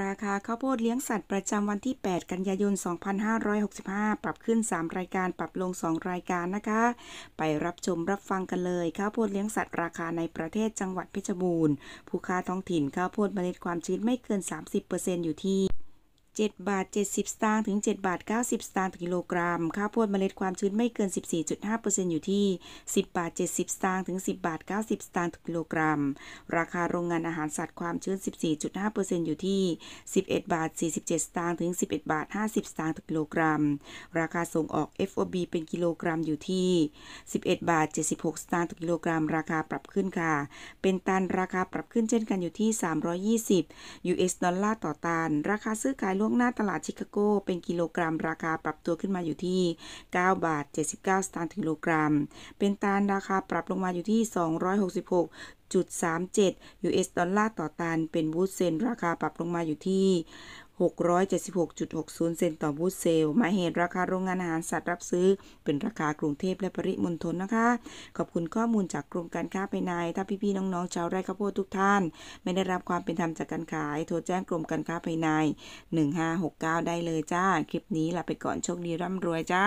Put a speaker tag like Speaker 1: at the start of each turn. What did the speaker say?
Speaker 1: ราคาข้าวโพดเลี้ยงสัตว์ประจำวันที่ 8 กันยายน2565 ปรับขึ้น 3 รายการ ปรับลง 2 รายการนะคะ ไปรับชม รับฟังกันเลย ข้าวโพดเลี้ยงสัตว์ราคาในประเทศจังหวัดเพชรบูรณ์ผู้ค้าท้องถิ่นข้าวโพดเมล็ดความชื้นไม่เกิน 30%อยู่ที่7บาท70สตางค์ถึง7บาท90 สตางค์ต่อกิโลกรัมข้าวโพดเมล็ดความชื้นไม่เกิน 14.5%อยู่ที่ 10บาท70สตางค์ถึง10บาท90สตางค์ต่อกิโลกรัม ราคาโรงงานอาหารสัตว์ความชื้น14.5%อยู่ที่ 11บาท47สตางค์ถึง 11บาท50สตางค์ต่อกิโลกรัม ราคาส่งออก FOB เป็นกิโลกรัมอยู่ที่ 11บาท76สตางค์ต่อกิโลกรัม ราคาปรับขึ้นค่ะ เป็นตันราคาปรับขึ้นเช่นกันอยู่ที่320 US ดอลลาร์ต่อตันราคาซื้อขายลวงหน้าตลาดชิคาโก เป็นกิโลกรัมราคาปรับตัวขึ้นมาอยู่ที่ 9บาท79 สตางค์ถึงกิโลกรัม เป็นตันราคาปรับลงมาอยู่ที่ 266 0.37 US ดอลลาร์ต่อตันเป็นวูดเซน ราคาปรับลงมาอยู่ที่676.60เซนต์ต่อบูทเซลหมายเหตุราคาโรงงานอาหารสัตว์รับซื้อ เป็นราคากรุงเทพและปริมณฑลนะคะ ขอบคุณข้อมูลจากกรมการค้าภายใน ถ้าพี่ๆน้องๆชาวไร่ข้าวโพดทุกท่าน ไม่ได้รับความเป็นธรรมจากการขาย โทรแจ้งกรมการค้าภายใน 1569 ได้เลยจ้าคลิปนี้ลาไปก่อนโชคดีร่ำรวยจ้า